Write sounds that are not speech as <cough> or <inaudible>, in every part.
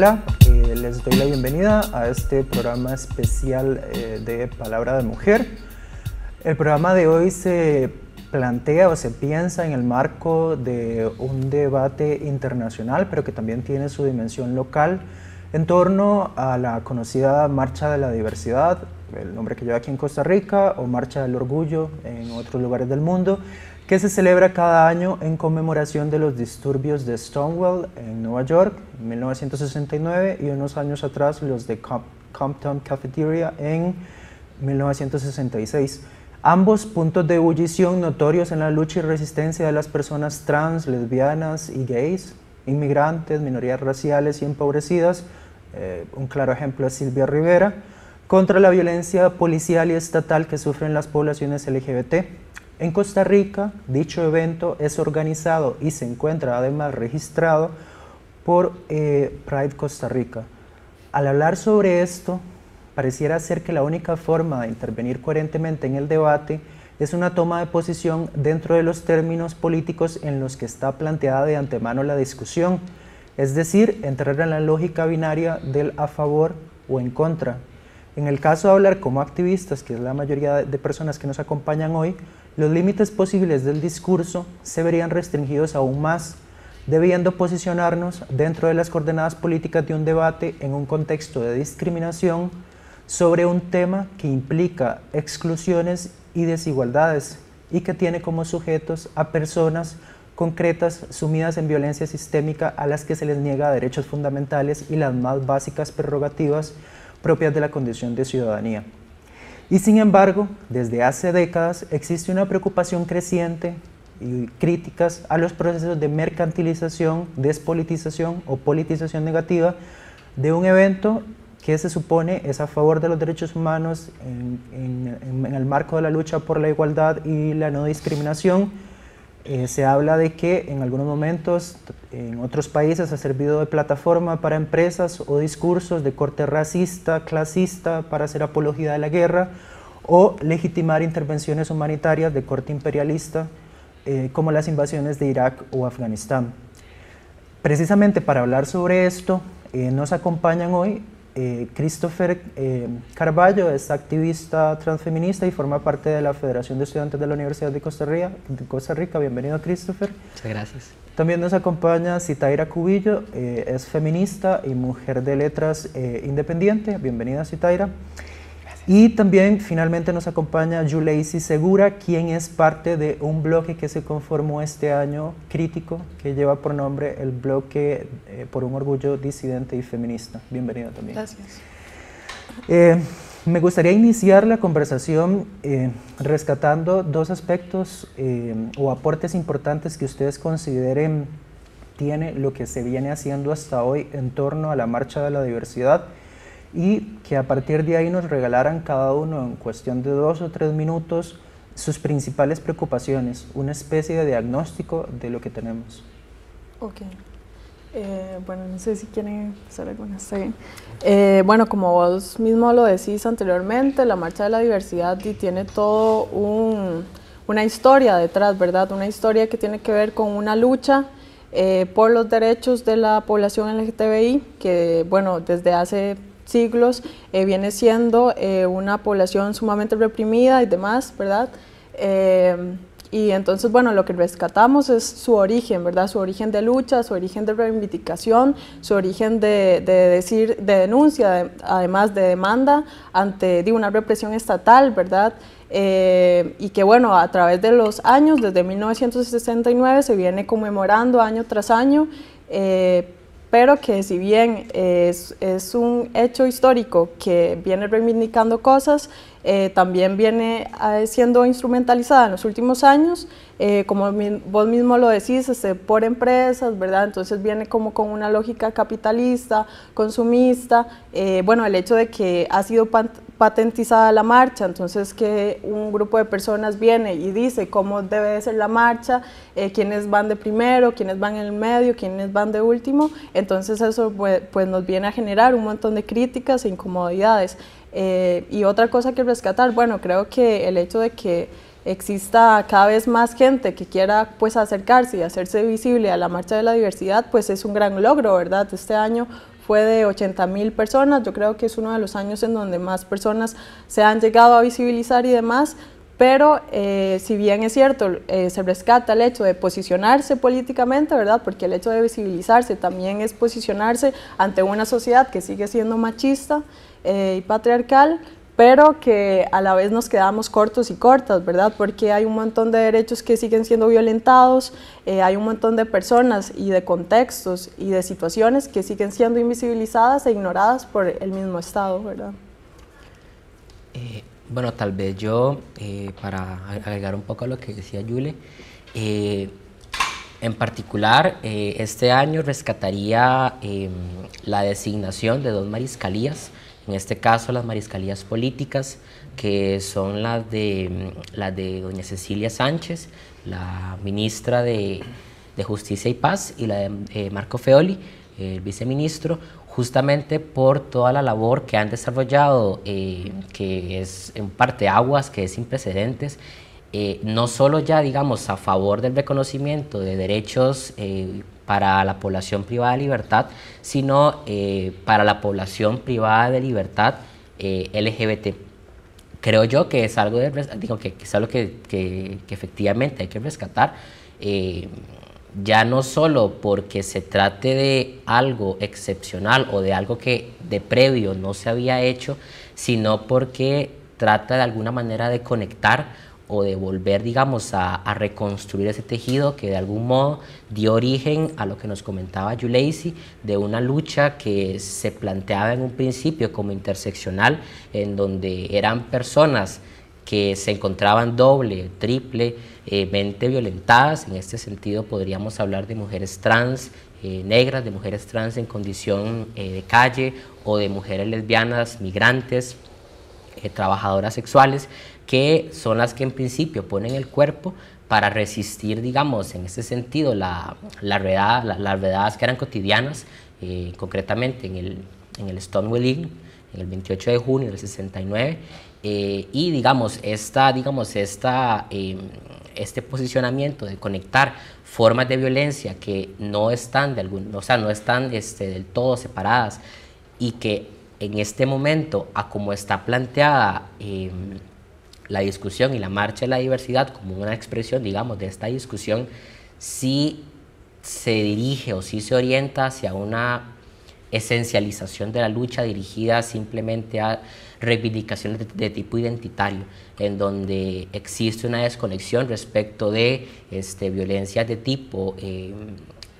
Hola, eh, les doy la bienvenida a este programa especial eh, de Palabra de Mujer. El programa de hoy se plantea o se piensa en el marco de un debate internacional, pero que también tiene su dimensión local, en torno a la conocida Marcha de la Diversidad, el nombre que lleva aquí en Costa Rica, o Marcha del Orgullo en otros lugares del mundo, que se celebra cada año en conmemoración de los disturbios de Stonewall en Nueva York en 1969 y unos años atrás los de Compton Cafeteria en 1966. Ambos puntos de ebullición notorios en la lucha y resistencia de las personas trans, lesbianas y gays, inmigrantes, minorías raciales y empobrecidas, eh, un claro ejemplo es Silvia Rivera, contra la violencia policial y estatal que sufren las poblaciones LGBT. En Costa Rica, dicho evento es organizado y se encuentra además registrado por eh, Pride Costa Rica. Al hablar sobre esto, pareciera ser que la única forma de intervenir coherentemente en el debate es una toma de posición dentro de los términos políticos en los que está planteada de antemano la discusión, es decir, entrar en la lógica binaria del a favor o en contra. En el caso de hablar como activistas, que es la mayoría de personas que nos acompañan hoy, los límites posibles del discurso se verían restringidos aún más, debiendo posicionarnos dentro de las coordenadas políticas de un debate en un contexto de discriminación sobre un tema que implica exclusiones y desigualdades y que tiene como sujetos a personas concretas sumidas en violencia sistémica a las que se les niega derechos fundamentales y las más básicas prerrogativas propias de la condición de ciudadanía. Y sin embargo, desde hace décadas existe una preocupación creciente y críticas a los procesos de mercantilización, despolitización o politización negativa de un evento que se supone es a favor de los derechos humanos en, el marco de la lucha por la igualdad y la no discriminación eh, se habla de que en algunos momentos en otros países ha servido de plataforma para empresas o discursos de corte racista, clasista, para hacer apología de la guerra o legitimar intervenciones humanitarias de corte imperialista eh, como las invasiones de Irak o Afganistán. Precisamente para hablar sobre esto eh, nos acompañan hoy eh, Christopher eh, Carballo es activista transfeminista y forma parte de la Federación de Estudiantes de la Universidad de Costa Rica. Costa Rica. Bienvenido, Christopher. Muchas gracias. También nos acompaña Citaira Cubillo, eh, es feminista y mujer de letras independiente. Bienvenida, Citaira. Y también finalmente nos acompaña Yuleisi Segura, quien es parte de un bloque que se conformó este año crítico, que lleva por nombre el bloque eh, por un orgullo disidente y feminista. Bienvenido también. Gracias. Eh, me gustaría iniciar la conversación eh, rescatando dos aspectos o aportes importantes que ustedes consideren tiene lo que se viene haciendo hasta hoy en torno a la marcha de la diversidad y que a partir de ahí nos regalaran cada uno en cuestión de dos o tres minutos sus principales preocupaciones, una especie de diagnóstico de lo que tenemos. Ok. Eh, bueno, no sé si quieren hacer alguna. Eh, bueno, como vos mismo lo decís anteriormente, la Marcha de la Diversidad tiene todo un, una historia detrás, ¿verdad? Una historia que tiene que ver con una lucha eh, por los derechos de la población LGTBI, que, bueno, desde hace siglos eh, viene siendo eh, una población sumamente reprimida y demás, ¿verdad? Eh, y entonces, bueno, lo que rescatamos es su origen, ¿verdad? Su origen de lucha, su origen de reivindicación, su origen de, decir, de denuncia, además de demanda ante de una represión estatal, ¿verdad? y que bueno, a través de los años, desde 1969 se viene conmemorando año tras año, eh, pero que si bien es, un hecho histórico que viene reivindicando cosas, eh, también viene eh, siendo instrumentalizada en los últimos años, eh, como vos mismo lo decís, este, por empresas, ¿verdad? Entonces viene como con una lógica capitalista, consumista, bueno, el hecho de que ha sido patentizada la marcha, entonces que un grupo de personas viene y dice cómo debe ser la marcha, eh, quiénes van de primero, quiénes van en el medio, quiénes van de último, entonces eso pues, pues nos viene a generar un montón de críticas e incomodidades. Eh, y otra cosa que rescatar, bueno, creo que el hecho de que exista cada vez más gente que quiera pues acercarse y hacerse visible a la marcha de la diversidad, pues es un gran logro, ¿verdad? Este año fue de 80 mil personas. Yo creo que es uno de los años en donde más personas se han llegado a visibilizar y demás. Pero eh, si bien es cierto, eh, se rescata el hecho de posicionarse políticamente, ¿verdad? Porque el hecho de visibilizarse también es posicionarse ante una sociedad que sigue siendo machista eh, y patriarcal, pero que a la vez nos quedamos cortos y cortas, ¿verdad? Porque hay un montón de derechos que siguen siendo violentados, eh, hay un montón de personas y de contextos y de situaciones que siguen siendo invisibilizadas e ignoradas por el mismo Estado, ¿verdad? Eh, bueno, tal vez yo, eh, para agregar un poco a lo que decía Yule, en particular, este año rescataría em, la designación de dos mariscalías en este caso, las mariscalías políticas, que son las de, de doña Cecilia Sánchez, la ministra de, Justicia y Paz, y la de eh, Marco Feoli, el viceministro, justamente por toda la labor que han desarrollado, eh, que es en parte aguas, que es sin precedentes, eh, no solo ya, digamos, a favor del reconocimiento de derechos para la población privada de libertad, sino eh, para la población privada de libertad eh, LGBT. Creo yo que es algo, que, que, efectivamente hay que rescatar, eh, ya no solo porque se trate de algo excepcional o de algo que de previo no se había hecho, sino porque trata de alguna manera de conectar o de volver, digamos, a, reconstruir ese tejido que de algún modo dio origen a lo que nos comentaba Yuleisi, de una lucha que se planteaba en un principio como interseccional, en donde eran personas que se encontraban doble, triple, eh, mente violentadas. En este sentido podríamos hablar de mujeres trans, eh, negras, de mujeres trans en condición eh, de calle o de mujeres lesbianas, migrantes, trabajadoras sexuales, que son las que en principio ponen el cuerpo para resistir, digamos, en ese sentido, la, la las redadas que eran cotidianas, eh, concretamente en el, en el Stonewall Inn, en el 28 de junio del 69, eh, y digamos, esta, digamos esta, eh, este posicionamiento de conectar formas de violencia que no están, de algún, o sea, no están este, del todo separadas y que en este momento, a como está planteada, em, la discusión y la marcha de la diversidad como una expresión, digamos, de esta discusión, sí se dirige o sí se orienta hacia una esencialización de la lucha dirigida simplemente a reivindicaciones de, tipo identitario, en donde existe una desconexión respecto de este, violencias de tipo eh,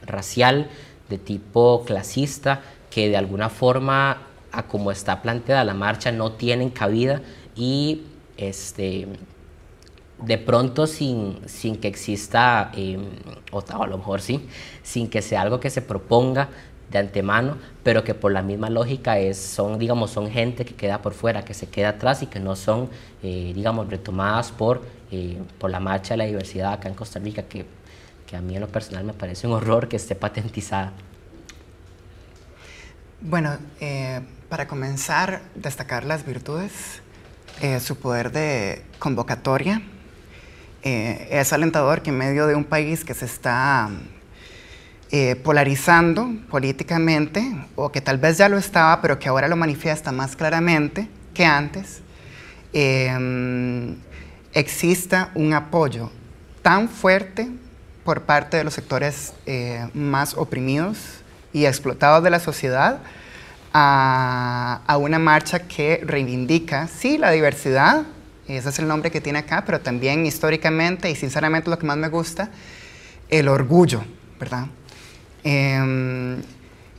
racial, de tipo clasista, que de alguna forma, a como está planteada la marcha, no tienen cabida y este, de pronto sin, sin que exista, em, o a lo mejor sí, sin que sea algo que se proponga de antemano, pero que por la misma lógica es, son, digamos, son gente que queda por fuera, que se queda atrás y que no son, eh, digamos, retomadas por, eh, por la marcha de la diversidad acá en Costa Rica, que, que a mí en lo personal me parece un horror que esté patentizada. Bueno, eh, para comenzar, destacar las virtudes eh, su poder de convocatoria. Eh, es alentador que en medio de un país que se está eh, polarizando políticamente, o que tal vez ya lo estaba, pero que ahora lo manifiesta más claramente que antes, exista un apoyo tan fuerte por parte de los sectores más oprimidos y explotados de la sociedad, a, una marcha que reivindica, sí, la diversidad, ese es el nombre que tiene acá, pero también históricamente y sinceramente lo que más me gusta, el orgullo, ¿verdad? Em,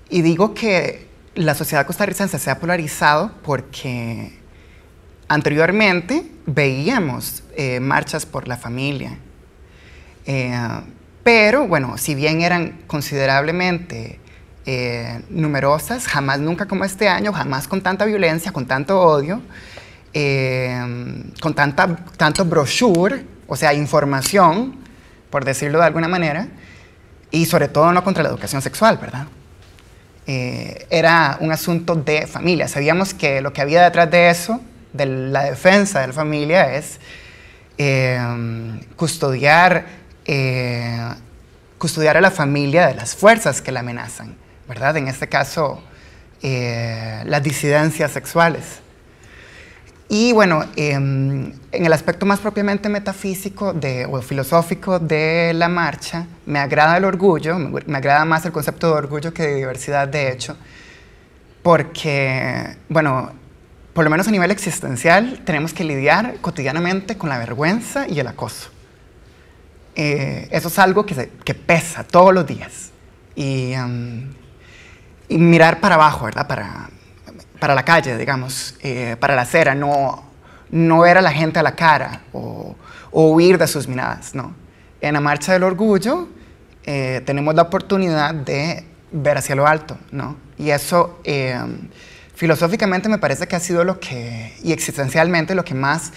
y digo que la sociedad costarricense se ha polarizado porque anteriormente veíamos eh, marchas por la familia, eh, pero bueno, si bien eran considerablemente eh, numerosas, jamás, nunca como este año, jamás con tanta violencia, con tanto odio, eh, con tanta, tanto brochure, o sea, información, por decirlo de alguna manera, y sobre todo no contra la educación sexual, ¿verdad? Eh, era un asunto de familia. Sabíamos que lo que había detrás de eso, de la defensa de la familia, es custodiar, custodiar a la familia de las fuerzas que la amenazan. En este caso, eh, las disidencias sexuales. Y bueno, em, en el aspecto más propiamente metafísico de, o filosófico de la marcha, me agrada el orgullo, me, agrada más el concepto de orgullo que de diversidad, de hecho, porque, bueno, por lo menos a nivel existencial, tenemos que lidiar cotidianamente con la vergüenza y el acoso. Eh, eso es algo que, pesa todos los días. Y em, mirar para abajo, ¿verdad? Para, para la calle, digamos, eh, para la acera, no, no ver a la gente a la cara o, huir de sus miradas, ¿no? En la Marcha del Orgullo eh, tenemos la oportunidad de ver hacia lo alto, ¿no? Y eso em, filosóficamente me parece que ha sido lo que, y existencialmente lo que más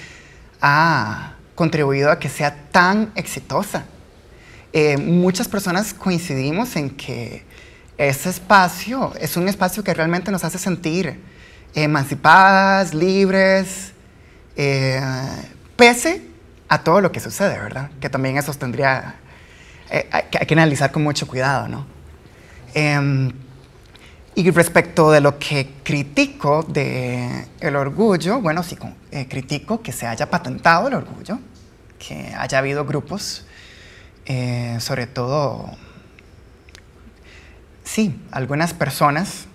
ha contribuido a que sea tan exitosa. Eh, muchas personas coincidimos en que ese espacio es un espacio que realmente nos hace sentir emancipadas, libres, eh, pese a todo lo que sucede, ¿verdad? Que también eso tendría eh, que, que analizar con mucho cuidado, ¿no? Em, y respecto de lo que critico de el orgullo, bueno, sí, eh, critico que se haya patentado el orgullo, que haya habido grupos, sobre todo sí, algunas personas,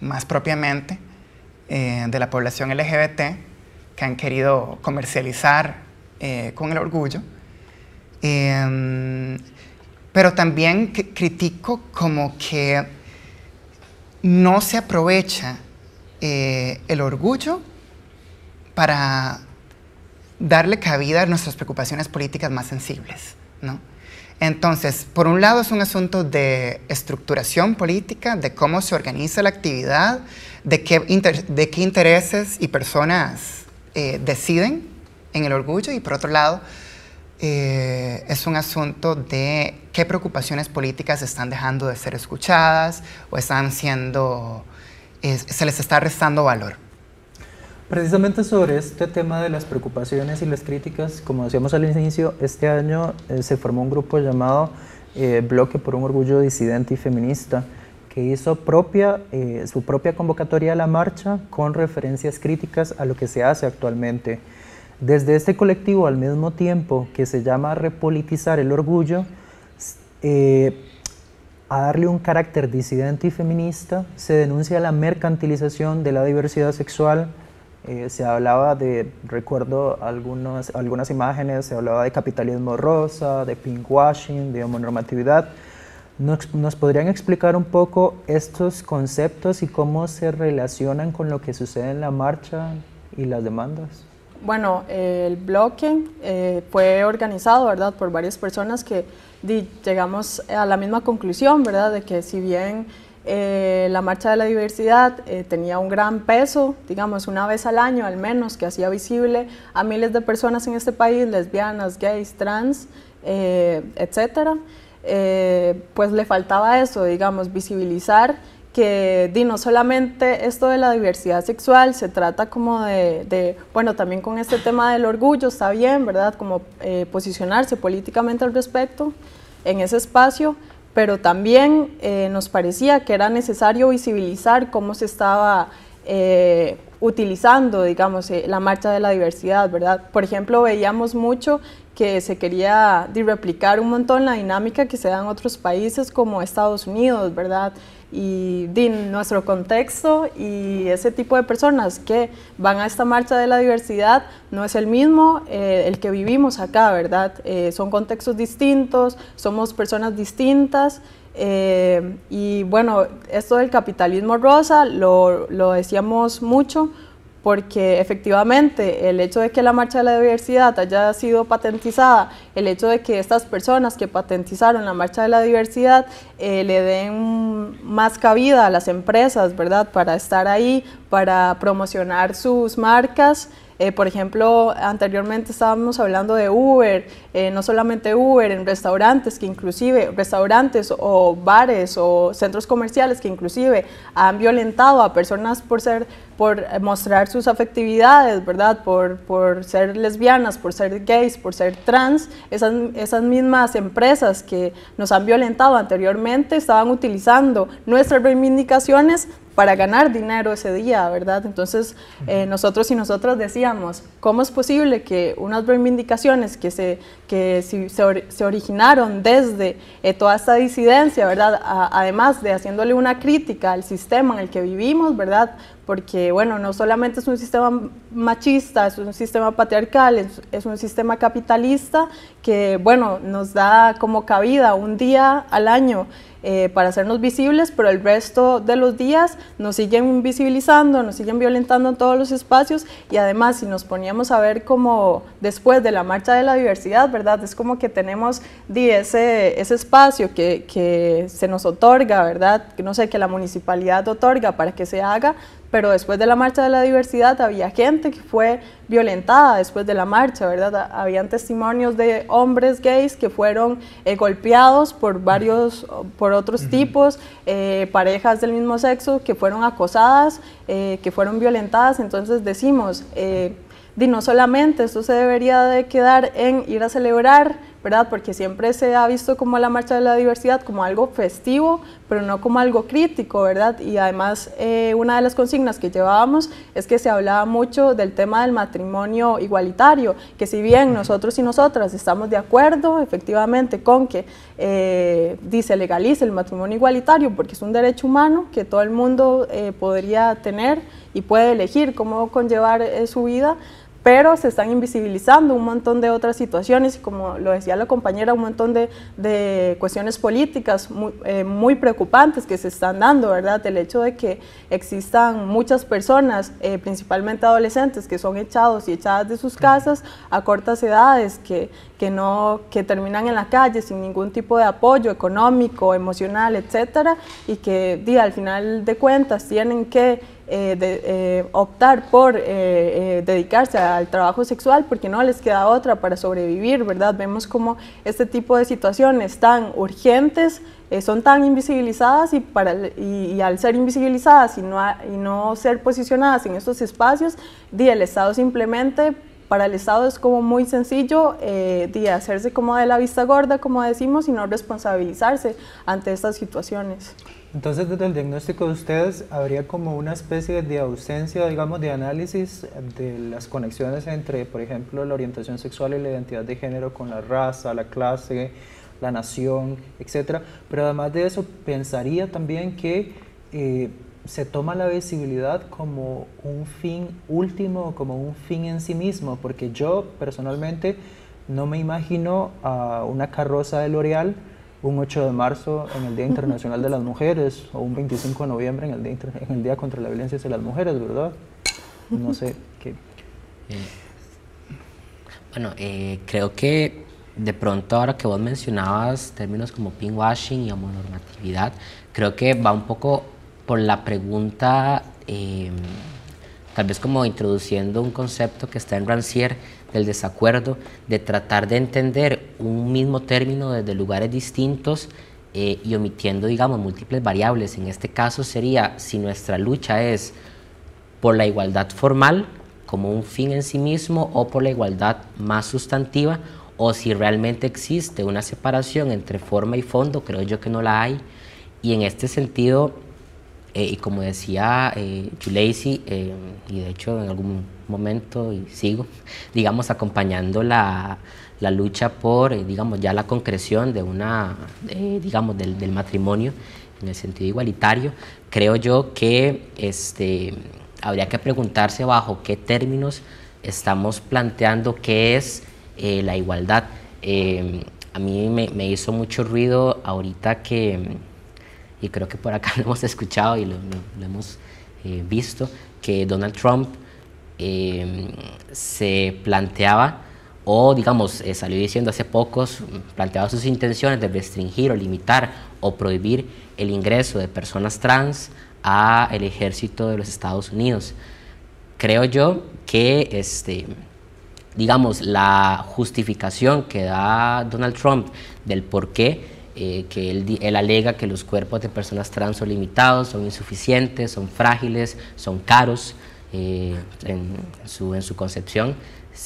más propiamente, eh, de la población LGBT, que han querido comercializar eh, con el orgullo, em, pero también critico como que no se aprovecha eh, el orgullo para darle cabida a nuestras preocupaciones políticas más sensibles, ¿no? Entonces, por un lado es un asunto de estructuración política, de cómo se organiza la actividad, de qué, intereses y personas eh, deciden en el orgullo y por otro lado eh, es un asunto de qué preocupaciones políticas están dejando de ser escuchadas o están siendo, se les está restando valor. Precisamente sobre este tema de las preocupaciones y las críticas, como decíamos al inicio, este año eh, se formó un grupo llamado eh, Bloque por un Orgullo Disidente y Feminista, que hizo propia, eh, su propia convocatoria a la marcha con referencias críticas a lo que se hace actualmente. Desde este colectivo, al mismo tiempo que se llama Repolitizar el Orgullo, a darle un carácter disidente y feminista, se denuncia la mercantilización de la diversidad sexual, eh, se hablaba de, recuerdo algunas, algunas imágenes, se hablaba de capitalismo rosa, de pinkwashing, de homonormatividad. Nos, podrían explicar un poco estos conceptos y cómo se relacionan con lo que sucede en la marcha y las demandas? Bueno, el bloque eh, fue organizado, ¿verdad?, por varias personas que llegamos a la misma conclusión, ¿verdad?, de que si bien eh, la Marcha de la Diversidad eh, tenía un gran peso, digamos, una vez al año al menos, que hacía visible a miles de personas en este país, lesbianas, gays, trans, etc., eh, etcétera. pues le faltaba eso, digamos, visibilizar que di, no solamente esto de la diversidad sexual, se trata como de, bueno, también con este tema del orgullo, está bien, ¿verdad? Como posicionarse políticamente al respecto en ese espacio, pero también eh, nos parecía que era necesario visibilizar cómo se estaba eh, utilizando, digamos, eh, la marcha de la diversidad, ¿verdad? Por ejemplo, veíamos mucho que se quería replicar un montón la dinámica que se da en otros países como Estados Unidos, ¿verdad? Y nuestro contexto y ese tipo de personas que van a esta marcha de la diversidad no es el mismo eh, el que vivimos acá, ¿verdad? Eh, son contextos distintos, somos personas distintas. Eh, y bueno, esto del capitalismo rosa lo decíamos mucho porque efectivamente el hecho de que la marcha de la diversidad haya sido patentizada, el hecho de que estas personas que patentizaron la marcha de la diversidad eh, le den más cabida a las empresas, ¿verdad? Para estar ahí, para promocionar sus marcas. Eh, por ejemplo, anteriormente estábamos hablando de Uber, eh, no solamente Uber, en restaurantes que inclusive, restaurantes o bares o centros comerciales que inclusive han violentado a personas por ser por mostrar sus afectividades, ¿verdad? Por, por ser lesbianas, por ser gays, por ser trans. Esas, esas mismas empresas que nos han violentado anteriormente estaban utilizando nuestras reivindicaciones para ganar dinero ese día, ¿verdad? Entonces eh, nosotros y nosotras decíamos, ¿cómo es posible que unas reivindicaciones que se, que se, originaron desde eh, toda esta disidencia, ¿verdad? además de haciéndole una crítica al sistema en el que vivimos, ¿verdad? porque bueno, no solamente es un sistema machista, es un sistema patriarcal, es, un sistema capitalista que bueno, nos da como cabida un día al año eh, para hacernos visibles, pero el resto de los días nos siguen invisibilizando, nos siguen violentando en todos los espacios y además si nos poníamos a ver como después de la marcha de la diversidad, ¿verdad? Es como que tenemos ese, ese espacio que, que se nos otorga, ¿verdad? No sé, que la municipalidad otorga para que se haga pero después de la marcha de la diversidad había gente que fue violentada después de la marcha, ¿verdad? Habían testimonios de hombres gays que fueron eh, golpeados por varios, por otros tipos, eh, parejas del mismo sexo que fueron acosadas, eh, que fueron violentadas, entonces decimos, no solamente esto se debería de quedar en ir a celebrar ¿verdad? Porque siempre se ha visto como la marcha de la diversidad como algo festivo, pero no como algo crítico, ¿verdad? Y además eh, una de las consignas que llevábamos es que se hablaba mucho del tema del matrimonio igualitario, que si bien nosotros y nosotras estamos de acuerdo efectivamente con que se eh, legalice el matrimonio igualitario, porque es un derecho humano que todo el mundo eh, podría tener y puede elegir cómo conllevar su vida, pero se están invisibilizando un montón de otras situaciones, y como lo decía la compañera, un montón de, de cuestiones políticas muy, eh, preocupantes que se están dando, ¿verdad? El hecho de que existan muchas personas, eh, principalmente adolescentes, que son echados y echadas de sus casas a cortas edades, que, que, no, que terminan en la calle sin ningún tipo de apoyo económico, emocional, etcétera, y que al final de cuentas tienen que eh, de, eh, optar por eh, dedicarse al trabajo sexual porque no les queda otra para sobrevivir, ¿verdad? Vemos como este tipo de situaciones tan urgentes son tan invisibilizadas y, al ser invisibilizadas y no, y no ser posicionadas en estos espacios, el Estado simplemente para el Estado es como muy sencillo hacerse como de la vista gorda, como decimos, y no responsabilizarse ante estas situaciones. Entonces, desde el diagnóstico de ustedes, habría como una especie de ausencia, digamos, de análisis de las conexiones entre, por ejemplo, la orientación sexual y la identidad de género con la raza, la clase, la nación, etc. Pero además de eso, pensaría también que eh, se toma la visibilidad como un fin último, como un fin en sí mismo, porque yo personalmente no me imagino a una carroza de L'Oreal un 8 de marzo en el Día <laughs> Internacional de las Mujeres o un 25 de noviembre en el Día, contra la Violencia hacia las Mujeres, ¿verdad? No sé qué. Eh, bueno, eh, creo que de pronto ahora que vos mencionabas términos como pinkwashing y homonormatividad, creo que va un poco por la pregunta, eh, tal vez como introduciendo un concepto que está en Rancière, del desacuerdo, de tratar de entender un mismo término desde lugares distintos eh, y omitiendo, digamos, múltiples variables. En este caso sería, si nuestra lucha es por la igualdad formal como un fin en sí mismo o por la igualdad más sustantiva o si realmente existe una separación entre forma y fondo, creo yo que no la hay. Y en este sentido, eh, y como decía eh, eh, y de hecho en algún momento y sigo, <laughs> digamos, acompañando la, lucha por, eh, digamos, ya la concreción de una, digamos, del, matrimonio en el sentido igualitario, creo yo que este, habría que preguntarse bajo qué términos estamos planteando qué es eh, la igualdad. Em, a mí me, hizo mucho ruido ahorita que, y creo que por acá <laughs> lo hemos escuchado y lo hemos eh, visto, que Donald Trump Em, se planteaba, o digamos, eh, salió diciendo hace pocos, planteaba sus intenciones de restringir o limitar o prohibir el ingreso de personas trans a el ejército de los Estados Unidos. Creo yo que este, digamos, la justificación que da Donald Trump del por qué, eh, que él, él, alega que los cuerpos de personas trans son limitados, son insuficientes, son frágiles, son caros, eh, en, su, en su concepción,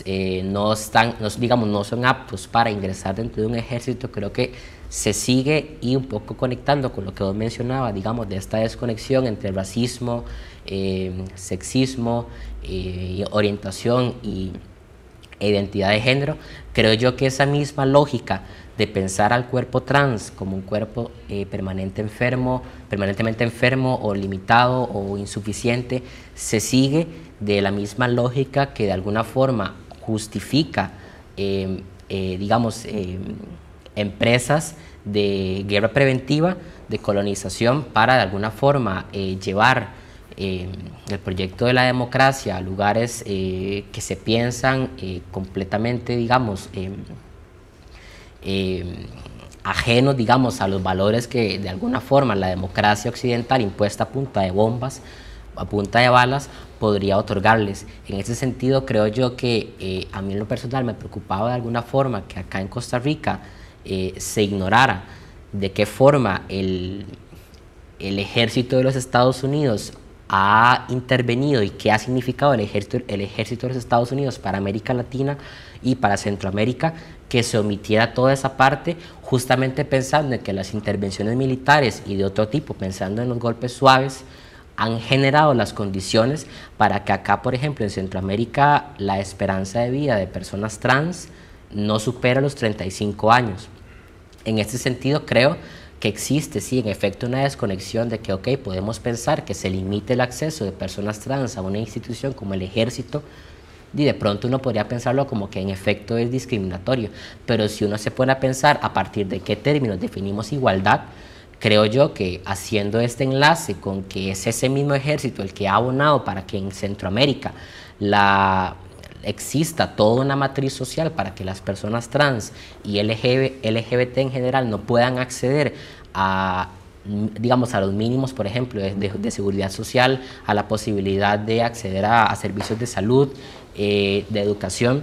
eh, no están, digamos, no son aptos para ingresar dentro de un ejército, creo que se sigue y un poco conectando con lo que vos mencionabas, digamos, de esta desconexión entre racismo, eh, sexismo, orientación y identidad de género, creo yo que esa misma lógica de pensar al cuerpo trans como un cuerpo eh, permanente enfermo, permanentemente enfermo o limitado o insuficiente, se sigue de la misma lógica que de alguna forma justifica, em, eh, digamos, em, empresas de guerra preventiva, de colonización, para de alguna forma eh, llevar em, el proyecto de la democracia a lugares que se piensan completamente, digamos, eh, ajenos, digamos, a los valores que de alguna forma la democracia occidental impuesta a punta de bombas, a punta de balas, podría otorgarles. En ese sentido, creo yo que eh, a mí en lo personal me preocupaba de alguna forma que acá en Costa Rica eh, se ignorara de qué forma el, ejército de los Estados Unidos ha intervenido y qué ha significado el ejército, el ejército de los Estados Unidos para América Latina y para Centroamérica que se omitiera toda esa parte, justamente pensando en que las intervenciones militares y de otro tipo, pensando en los golpes suaves, han generado las condiciones para que acá, por ejemplo, en Centroamérica, la esperanza de vida de personas trans no supera los 35 años. En este sentido, creo que existe, sí, en efecto, una desconexión de que, ok, podemos pensar que se limite el acceso de personas trans a una institución como el ejército, y de pronto uno podría pensarlo como que en efecto es discriminatorio, pero si uno se pone a pensar a partir de qué términos definimos igualdad, creo yo que haciendo este enlace con que es ese mismo ejército el que ha abonado para que en Centroamérica la, exista toda una matriz social para que las personas trans y LGBT en general no puedan acceder a digamos, a los mínimos, por ejemplo, de, seguridad social, a la posibilidad de acceder a servicios de salud, eh, de educación,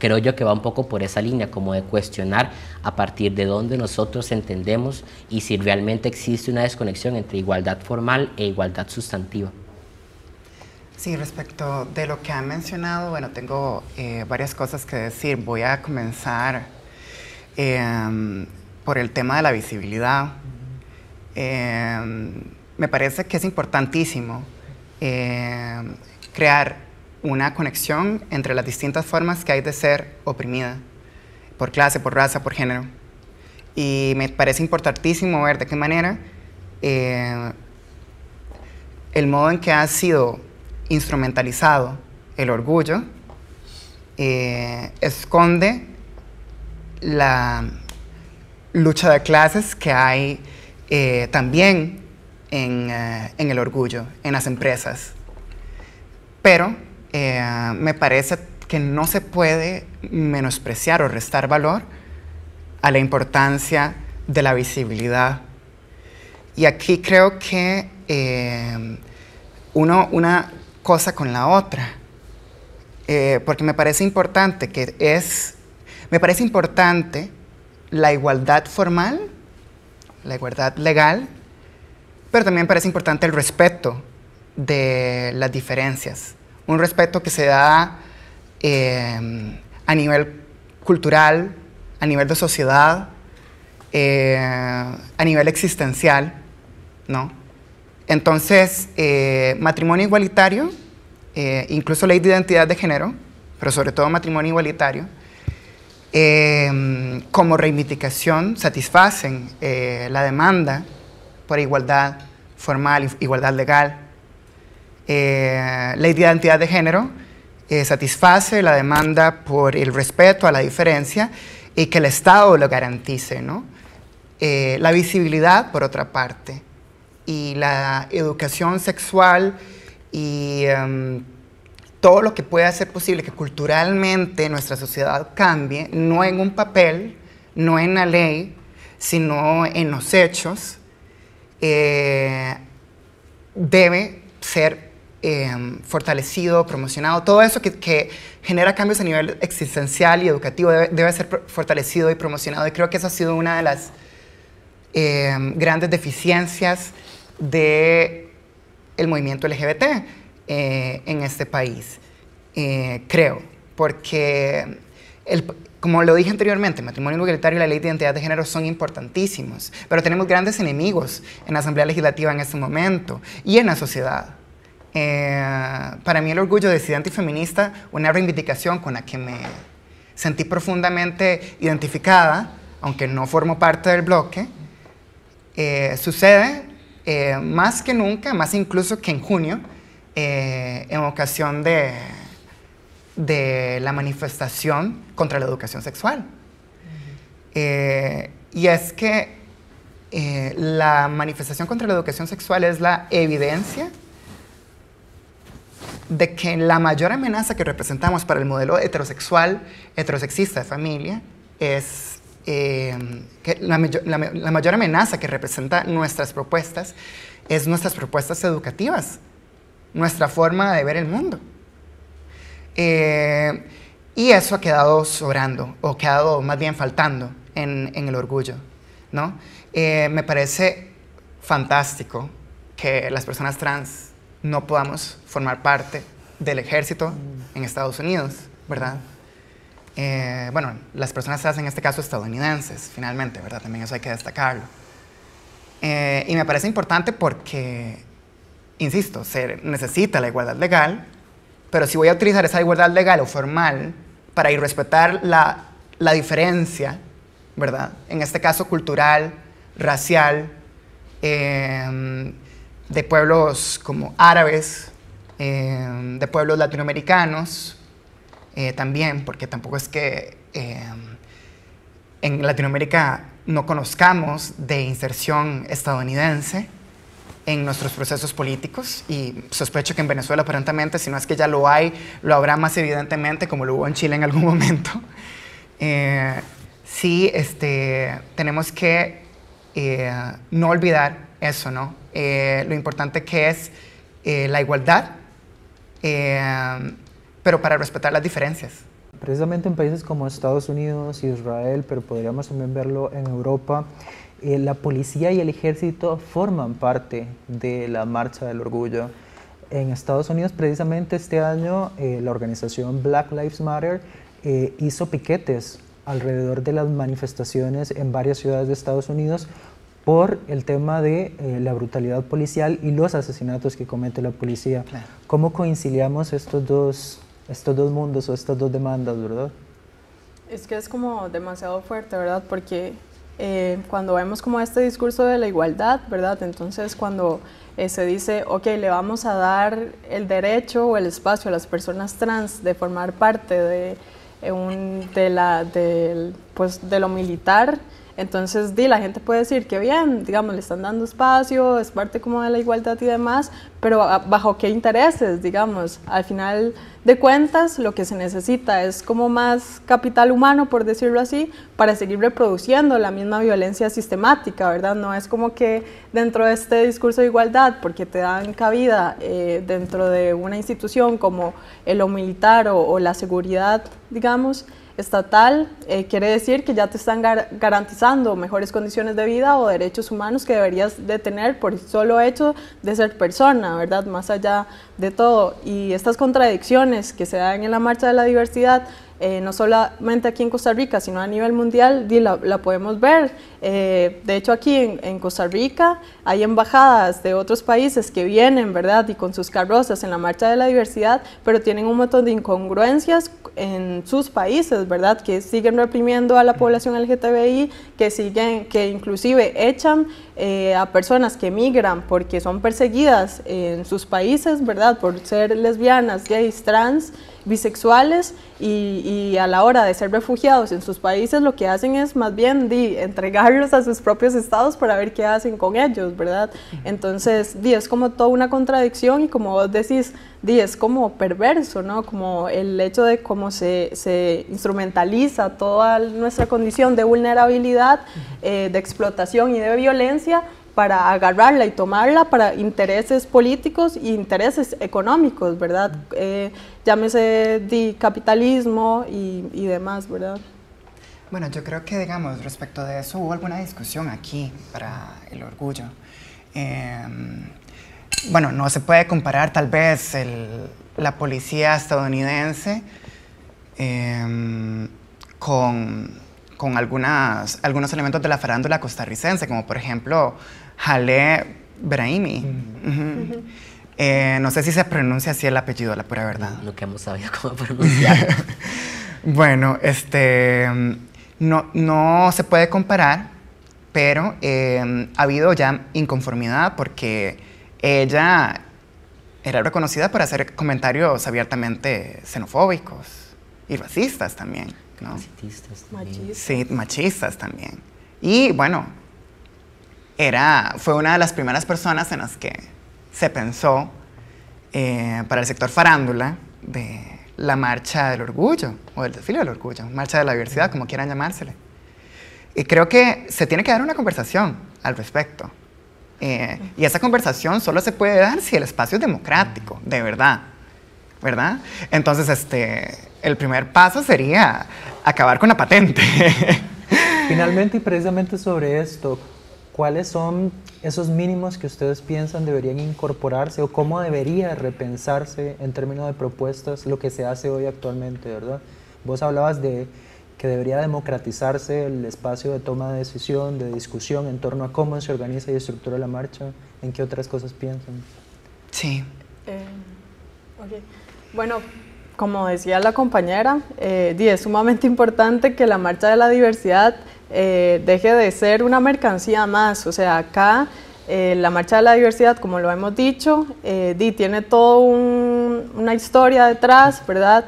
creo yo que va un poco por esa línea, como de cuestionar a partir de dónde nosotros entendemos y si realmente existe una desconexión entre igualdad formal e igualdad sustantiva. Sí, respecto de lo que han mencionado, bueno, tengo eh, varias cosas que decir. Voy a comenzar em, por el tema de la visibilidad. Em, me parece que es importantísimo em, crear una conexión entre las distintas formas que hay de ser oprimida, por clase, por raza, por género. Y me parece importantísimo ver de qué manera eh, el modo en que ha sido instrumentalizado el orgullo eh, esconde la lucha de clases que hay eh, también en, en el orgullo, en las empresas. Pero eh, me parece que no se puede menospreciar o restar valor a la importancia de la visibilidad. Y aquí creo que eh, uno, una cosa con la otra, eh, porque me parece importante que es, me parece importante la igualdad formal, la igualdad legal, pero también parece importante el respeto de las diferencias un respeto que se da eh, a nivel cultural, a nivel de sociedad, eh, a nivel existencial, ¿no? Entonces, eh, matrimonio igualitario, incluso ley de identidad de género, pero sobre todo matrimonio igualitario, como reivindicación satisfacen la demanda por igualdad formal, igualdad legal, eh, la identidad de género eh, satisface la demanda por el respeto a la diferencia y que el Estado lo garantice, ¿no? Eh, la visibilidad, por otra parte, y la educación sexual y em, todo lo que pueda hacer posible que culturalmente nuestra sociedad cambie, no en un papel, no en la ley, sino en los hechos, debe ser Em, fortalecido, promocionado, todo eso que, genera cambios a nivel existencial y educativo debe, ser fortalecido y promocionado. Y creo que esa ha sido una de las em, grandes deficiencias del el movimiento LGBT eh, en este país, eh, creo, porque como lo dije anteriormente, el matrimonio igualitario y la ley de identidad de género son importantísimos, pero tenemos grandes enemigos en la Asamblea Legislativa en este momento y en la sociedad. Eh, para mí el orgullo de ser y feminista, una reivindicación con la que me sentí profundamente identificada, aunque no formo parte del bloque, eh, sucede eh, más que nunca, más incluso que en junio, en ocasión de, la manifestación contra la educación sexual. y es que la manifestación contra la educación sexual es la evidencia de que la mayor amenaza que representamos para el modelo heterosexual, heterosexista de familia, es em, que la, mayor amenaza que representa nuestras propuestas es nuestras propuestas educativas, nuestra forma de ver el mundo. Eh, y eso ha quedado sobrando, o ha quedado más bien faltando en, el orgullo. ¿no? Eh, me parece fantástico que las personas trans no podamos formar parte del ejército mm. en Estados Unidos, ¿verdad? Eh, bueno, las personas se hacen en este caso estadounidenses, finalmente, ¿verdad? También eso hay que destacarlo. Eh, y me parece importante porque, insisto, se necesita la igualdad legal, pero si voy a utilizar esa igualdad legal o formal para ir respetar la, diferencia, ¿verdad? En este caso cultural, racial, eh, de pueblos como árabes, eh, de pueblos latinoamericanos eh, también, porque tampoco es que eh, en Latinoamérica no conozcamos de inserción estadounidense en nuestros procesos políticos y sospecho que en Venezuela aparentemente, si no es que ya lo hay, lo habrá más evidentemente como lo hubo en Chile en algún <laughs> momento. sí, este, tenemos que no olvidar eso, ¿no? Eh, lo importante que es eh, la igualdad, eh, pero para respetar las diferencias. Precisamente en países como Estados Unidos, Israel, pero podríamos también verlo en Europa, la policía y el ejército forman parte de la marcha del orgullo. En Estados Unidos, precisamente este año, la organización Black Lives Matter hizo piquetes alrededor de las manifestaciones en varias ciudades de Estados Unidos por el tema de eh, la brutalidad policial y los asesinatos que comete la policía. ¿Cómo conciliamos estos dos, estos dos mundos o estas dos demandas, verdad? Es que es como demasiado fuerte, ¿verdad? Porque eh, cuando vemos como este discurso de la igualdad, ¿verdad? Entonces cuando eh, se dice, ok, le vamos a dar el derecho o el espacio a las personas trans de formar parte de, un, de, la, pues, de lo militar, entonces, di, la gente puede decir que bien, digamos, le están dando espacio, es parte como de la igualdad y demás, pero bajo qué intereses, digamos. Al final de cuentas, lo que se necesita es como más capital humano, por decirlo así, para seguir reproduciendo la misma violencia sistemática, ¿verdad? No es como que dentro de este discurso de igualdad, porque te dan cabida eh, dentro de una institución como el militar o la seguridad, digamos, estatal, eh, quiere decir que ya te están garantizando mejores condiciones de vida o derechos humanos que deberías de tener por el solo hecho de ser persona, ¿verdad? Más allá de todo. Y estas contradicciones que se dan en la marcha de la diversidad eh, no solamente aquí en Costa Rica, sino a nivel mundial, la, podemos ver. Eh, de hecho, aquí en, Costa Rica hay embajadas de otros países que vienen, ¿verdad? Y con sus carrozas en la Marcha de la Diversidad, pero tienen un montón de incongruencias en sus países, ¿verdad? Que siguen reprimiendo a la población LGTBI, que siguen, que inclusive echan eh, a personas que emigran porque son perseguidas en sus países, ¿verdad? Por ser lesbianas, gays, trans, bisexuales y, a la hora de ser refugiados en sus países lo que hacen es más bien di, entregarlos a sus propios estados para ver qué hacen con ellos, ¿verdad? Entonces, di, es como toda una contradicción y como vos decís, di, es como perverso, ¿no? Como el hecho de cómo se, se instrumentaliza toda nuestra condición de vulnerabilidad, eh, de explotación y de violencia para agarrarla y tomarla para intereses políticos e intereses económicos, ¿verdad? Eh, llámese de capitalismo y, demás, ¿verdad? Bueno, yo creo que, digamos, respecto de eso hubo alguna discusión aquí para el orgullo. Em, bueno, no se puede comparar tal vez la policía estadounidense em, con con algunas, algunos elementos de la farándula costarricense, como por ejemplo Jale Brahimi. Mm. Eh, no sé si se pronuncia así el apellido, la pura verdad. Lo que hemos sabido cómo pronunciar. <laughs> bueno, este, no, se puede comparar, pero eh, ha habido ya inconformidad porque ella era reconocida por hacer comentarios abiertamente xenofóbicos y racistas también. Sí, machistas también. Y bueno, era, fue una de las primeras personas en las que se pensó eh, para el sector farándula de la marcha del orgullo o del desfile del orgullo, marcha de la diversidad, como quieran llamársele. Y creo que se tiene que dar una conversación al respecto. Eh, y esa conversación solo se puede dar si el espacio es democrático, de verdad. ¿Verdad? Entonces, este, el primer paso sería acabar con la patente. <laughs> Finalmente y precisamente sobre esto, ¿cuáles son esos mínimos que ustedes piensan deberían incorporarse o cómo debería repensarse en términos de propuestas lo que se hace hoy actualmente, verdad? Vos hablabas de que debería democratizarse el espacio de toma de decisión, de discusión en torno a cómo se organiza y estructura la marcha, ¿en qué otras cosas piensan? Sí. Eh, okay. Bueno, como decía la compañera, eh, es sumamente importante que la marcha de la diversidad eh, deje de ser una mercancía más. O sea, acá eh, la marcha de la diversidad, como lo hemos dicho, eh, di, tiene toda una historia detrás, ¿verdad?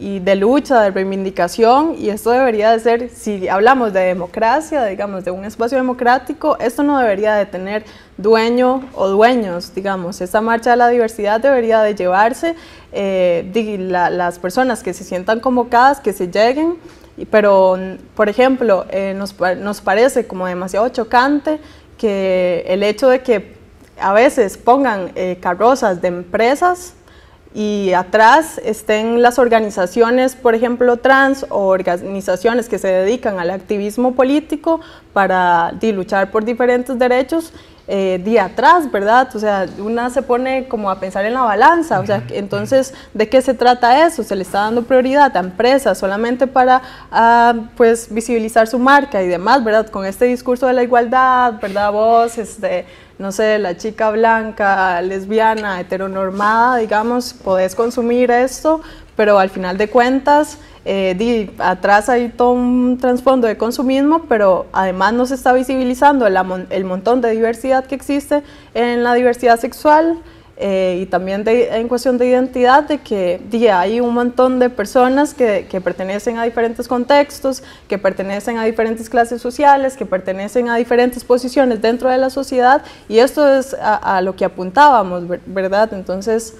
y de lucha, de reivindicación, y esto debería de ser, si hablamos de democracia, digamos, de un espacio democrático, esto no debería de tener dueño o dueños, digamos, esta marcha de la diversidad debería de llevarse eh, las personas que se sientan convocadas, que se lleguen, pero, por ejemplo, eh, nos, parece como demasiado chocante que el hecho de que a veces pongan eh, carrozas de empresas, y atrás estén las organizaciones, por ejemplo, trans o organizaciones que se dedican al activismo político para luchar por diferentes derechos, eh, día atrás, ¿verdad? O sea, una se pone como a pensar en la balanza, o sea, entonces, ¿de qué se trata eso? ¿Se le está dando prioridad a empresas solamente para, ah, pues, visibilizar su marca y demás, ¿verdad? Con este discurso de la igualdad, ¿verdad? Vos, este no sé, la chica blanca, lesbiana, heteronormada, digamos, podés consumir esto, pero al final de cuentas, eh, atrás hay todo un trasfondo de consumismo, pero además no se está visibilizando el montón de diversidad que existe en la diversidad sexual, eh, y también en cuestión de identidad, de que hay un montón de personas que, pertenecen a diferentes contextos, que pertenecen a diferentes clases sociales, que pertenecen a diferentes posiciones dentro de la sociedad, y esto es a, lo que apuntábamos, ¿verdad? Entonces,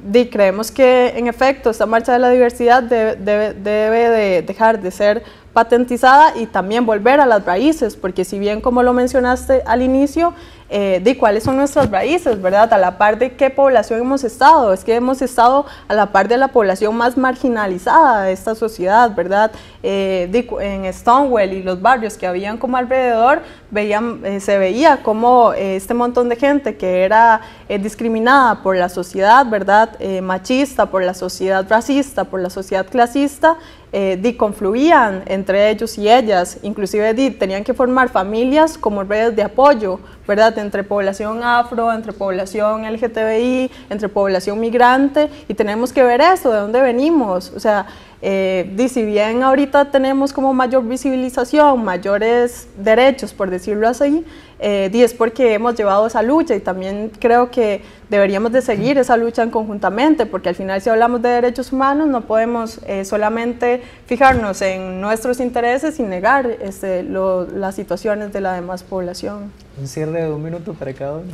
di creemos que en efecto esta marcha de la diversidad debe, debe dejar de ser patentizada y también volver a las raíces, porque si bien como lo mencionaste al inicio, eh, de cuáles son nuestras raíces, ¿verdad? A la par de qué población hemos estado, es que hemos estado a la par de la población más marginalizada de esta sociedad, ¿verdad? Eh, en Stonewall y los barrios que habían como alrededor, veían, eh, se veía como este montón de gente que era discriminada por la sociedad, ¿verdad? machista, por la sociedad racista, por la sociedad clasista, eh, confluían entre ellos y ellas, inclusive di, tenían que formar familias como redes de apoyo, ¿verdad? Entre población afro, entre población LGTBI, entre población migrante, y tenemos que ver eso, de dónde venimos. O sea, eh, si bien ahorita tenemos como mayor visibilización, mayores derechos, por decirlo así, eh, y es porque hemos llevado esa lucha y también creo que deberíamos de seguir esa lucha en conjuntamente, porque al final si hablamos de derechos humanos no podemos eh, solamente fijarnos en nuestros intereses y negar este, las situaciones de la demás población. Un cierre de un minuto para cada uno.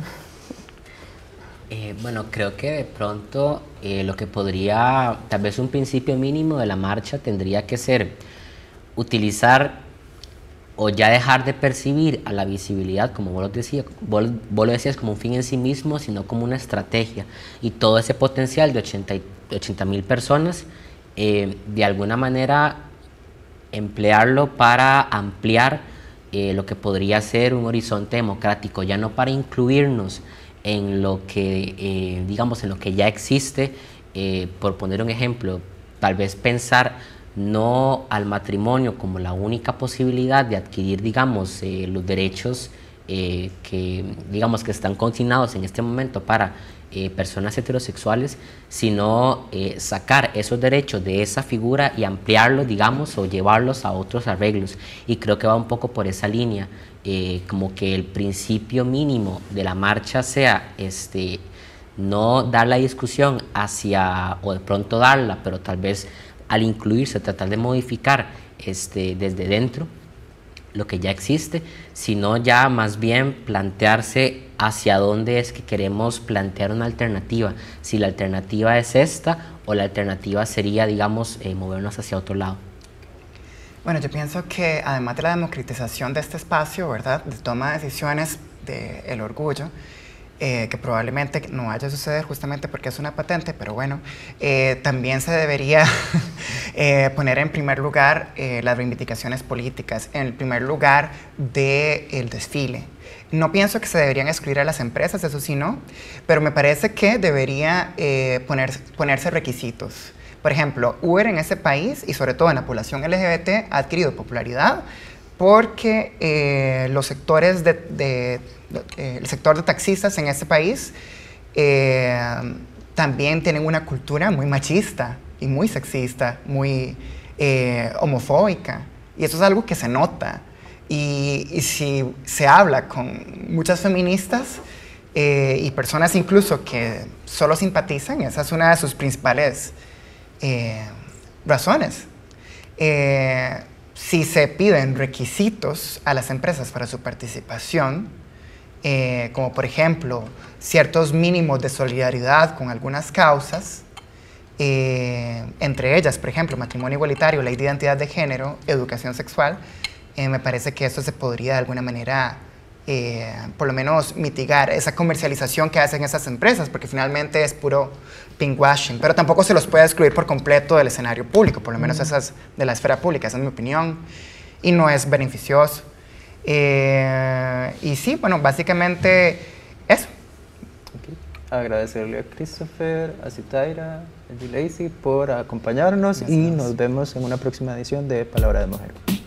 Eh, bueno, creo que de pronto eh, lo que podría, tal vez un principio mínimo de la marcha tendría que ser utilizar o ya dejar de percibir a la visibilidad, como vos lo, decías, como un fin en sí mismo, sino como una estrategia. Y todo ese potencial de 80 mil personas, eh, de alguna manera emplearlo para ampliar eh, lo que podría ser un horizonte democrático, ya no para incluirnos en lo que, eh, digamos, en lo que ya existe, por poner un ejemplo, tal vez pensar no al matrimonio como la única posibilidad de adquirir, digamos, eh, los derechos eh, que, digamos, que están consignados en este momento para eh, personas heterosexuales, sino sacar esos derechos de esa figura y ampliarlos, digamos, o llevarlos a otros arreglos. Y creo que va un poco por esa línea, como que el principio mínimo de la marcha sea este no dar la discusión hacia, o de pronto darla, pero tal vez al incluirse, tratar de modificar este, desde dentro lo que ya existe, sino ya más bien plantearse hacia dónde es que queremos plantear una alternativa, si la alternativa es esta o la alternativa sería, digamos, eh, movernos hacia otro lado. Bueno, yo pienso que además de la democratización de este espacio, ¿verdad?, de toma de decisiones, del el orgullo, eh, que probablemente no vaya a suceder justamente porque es una patente, pero bueno, eh, también se debería <laughs> eh, poner en primer lugar las reivindicaciones políticas, en el primer lugar del el desfile. No pienso que se deberían excluir a las empresas, eso sí no, pero me parece que debería poner, ponerse requisitos. Por ejemplo, Uber en ese país y sobre todo en la población LGBT ha adquirido popularidad porque eh, los sectores de, eh, el sector de taxistas en este país eh, también tienen una cultura muy machista y muy sexista, muy homofóbica. Y eso es algo que se nota. Y, y si se habla con muchas feministas y personas incluso que solo simpatizan, esa es una de sus principales razones si se piden requisitos a las empresas para su participación, eh, como por ejemplo ciertos mínimos de solidaridad con algunas causas, eh, entre ellas, por ejemplo, matrimonio igualitario, ley de identidad de género, educación sexual, eh, me parece que eso se podría de alguna manera eh, por lo menos mitigar esa comercialización que hacen esas empresas, porque finalmente es puro pinkwashing, pero tampoco se los puede excluir por completo del escenario público, por lo menos mm. esas de la esfera pública, esa es mi opinión, y no es beneficioso. Eh, y sí, bueno, básicamente eso. Agradecerle a Christopher, a Citaira, a G. por acompañarnos y nos vemos en una próxima edición de Palabra de Mujer.